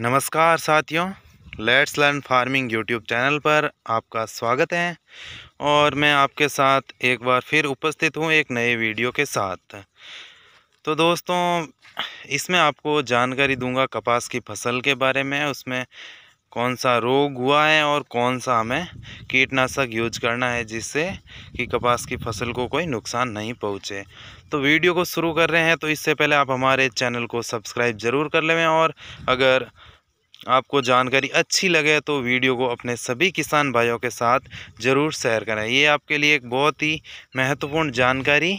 नमस्कार साथियों let's learn farming YouTube channel पर आपका स्वागत है और मैं आपके साथ एक बार फिर उपस्थित हूँ एक नए वीडियो के साथ तो दोस्तों इसमें आपको जानकारी दूंगा कपास की फसल के बारे में उसमें कौन सा रोग हुआ है और कौन सा हमें कीटनाशक यूज करना है जिससे कि कपास की फसल को कोई नुकसान नहीं पहुंचे तो वीडियो को शुरू कर रहे हैं तो इससे पहले आप हमारे चैनल को सब्सक्राइब ज़रूर कर लेवें और अगर आपको जानकारी अच्छी लगे तो वीडियो को अपने सभी किसान भाइयों के साथ ज़रूर शेयर करें ये आपके लिए एक बहुत ही महत्वपूर्ण जानकारी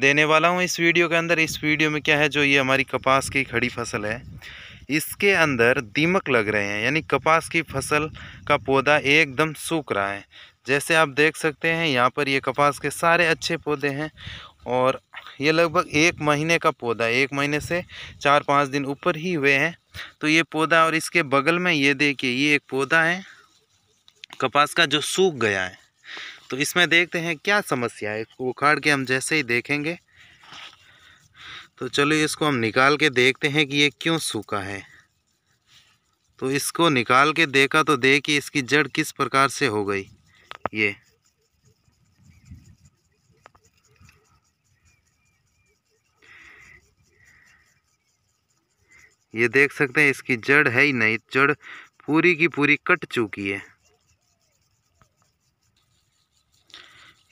देने वाला हूँ इस वीडियो के अंदर इस वीडियो में क्या है जो ये हमारी कपास की खड़ी फसल है इसके अंदर दीमक लग रहे हैं यानी कपास की फसल का पौधा एकदम सूख रहा है जैसे आप देख सकते हैं यहाँ पर ये कपास के सारे अच्छे पौधे हैं और ये लगभग एक महीने का पौधा एक महीने से चार पाँच दिन ऊपर ही हुए हैं तो ये पौधा और इसके बगल में ये देखिए ये एक पौधा है कपास का जो सूख गया है तो इसमें देखते हैं क्या समस्या है इसको उखाड़ के हम जैसे ही देखेंगे तो चलो इसको हम निकाल के देखते हैं कि ये क्यों सूखा है तो इसको निकाल के देखा तो देखिए इसकी जड़ किस प्रकार से हो गई ये ये देख सकते हैं इसकी जड़ है ही नहीं जड़ पूरी की पूरी कट चुकी है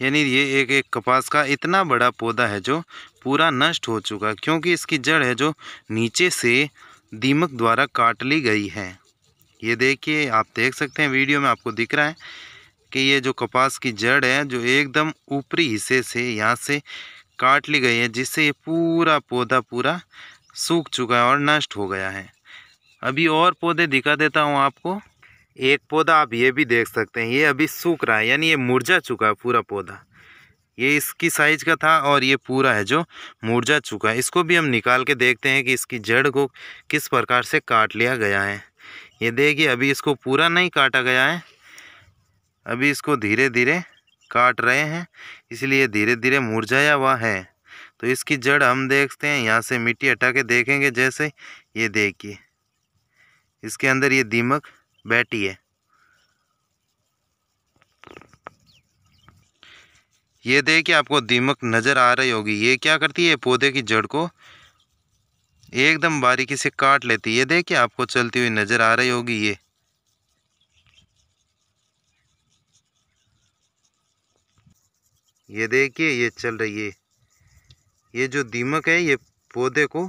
यानी ये एक एक कपास का इतना बड़ा पौधा है जो पूरा नष्ट हो चुका क्योंकि इसकी जड़ है जो नीचे से दीमक द्वारा काट ली गई है ये देखिए आप देख सकते हैं वीडियो में आपको दिख रहा है कि ये जो कपास की जड़ है जो एकदम ऊपरी हिस्से से यहाँ से काट ली गई है जिससे ये पूरा पौधा पूरा सूख चुका है और नष्ट हो गया है अभी और पौधे दिखा देता हूँ आपको एक पौधा आप ये भी देख सकते हैं ये अभी सूख रहा है यानी ये मुरझा चुका है पूरा पौधा ये इसकी साइज़ का था और ये पूरा है जो मुरझा चुका है इसको भी हम निकाल के देखते हैं कि इसकी जड़ को किस प्रकार से काट लिया गया है ये देखिए अभी इसको पूरा नहीं काटा गया है अभी इसको धीरे धीरे काट रहे हैं इसलिए धीरे धीरे मुरझाया हुआ है तो इसकी जड़ हम देखते हैं यहाँ से मिट्टी हटा के देखेंगे जैसे ये देखिए इसके अंदर ये दीमक बैठी है ये देखिए आपको दीमक नज़र आ रही होगी ये क्या करती है पौधे की जड़ को एकदम बारीकी से काट लेती है ये देखिए आपको चलती हुई नज़र आ रही होगी ये ये देखिए ये चल रही है ये जो दीमक है ये पौधे को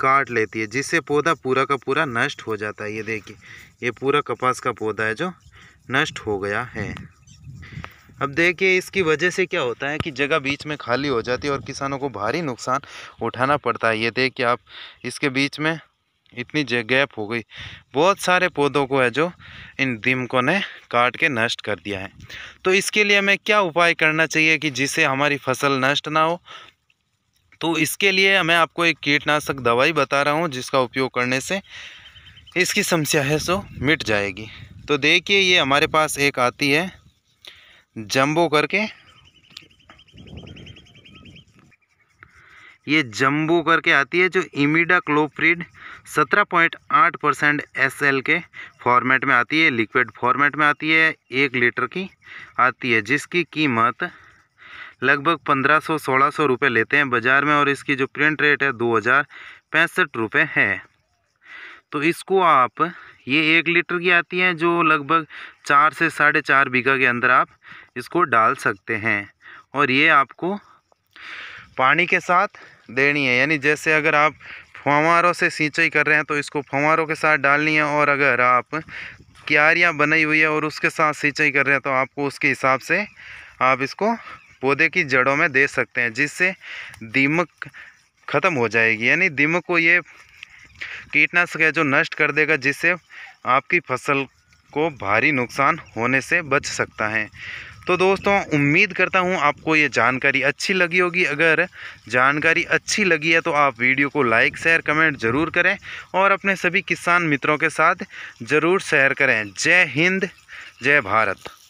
काट लेती है जिससे पौधा पूरा का पूरा नष्ट हो जाता है ये देखिए ये पूरा कपास का पौधा है जो नष्ट हो गया है अब देखिए इसकी वजह से क्या होता है कि जगह बीच में खाली हो जाती है और किसानों को भारी नुकसान उठाना पड़ता है ये देखिए आप इसके बीच में इतनी गैप हो गई बहुत सारे पौधों को है जो इन दिमकों ने काट के नष्ट कर दिया है तो इसके लिए हमें क्या उपाय करना चाहिए कि जिससे हमारी फसल नष्ट ना हो तो इसके लिए मैं आपको एक कीटनाशक दवाई बता रहा हूँ जिसका उपयोग करने से इसकी समस्या है सो मिट जाएगी तो देखिए ये हमारे पास एक आती है जम्बो करके ये जम्बू करके आती है जो इमिडा क्लोप्रिड सत्रह पॉइंट आठ परसेंट एस के फॉर्मेट में आती है लिक्विड फॉर्मेट में आती है एक लीटर की आती है जिसकी कीमत लगभग पंद्रह सौ सोलह सौ रुपये लेते हैं बाज़ार में और इसकी जो प्रिंट रेट है दो हज़ार पैंसठ रुपये है तो इसको आप ये एक लीटर की आती है जो लगभग चार से साढ़े चार बीघा के अंदर आप इसको डाल सकते हैं और ये आपको पानी के साथ देनी है यानी जैसे अगर आप फंवारों से सिंचाई कर रहे हैं तो इसको फंवारों के साथ डालनी है और अगर आप क्यारियाँ बनाई हुई है और उसके साथ सिंचाई कर रहे हैं तो आपको उसके हिसाब से आप इसको पौधे की जड़ों में दे सकते हैं जिससे दीमक ख़त्म हो जाएगी यानी दीमक को ये कीटनाशक है जो नष्ट कर देगा जिससे आपकी फसल को भारी नुकसान होने से बच सकता है तो दोस्तों उम्मीद करता हूँ आपको ये जानकारी अच्छी लगी होगी अगर जानकारी अच्छी लगी है तो आप वीडियो को लाइक शेयर कमेंट ज़रूर करें और अपने सभी किसान मित्रों के साथ ज़रूर शेयर करें जय हिंद जय भारत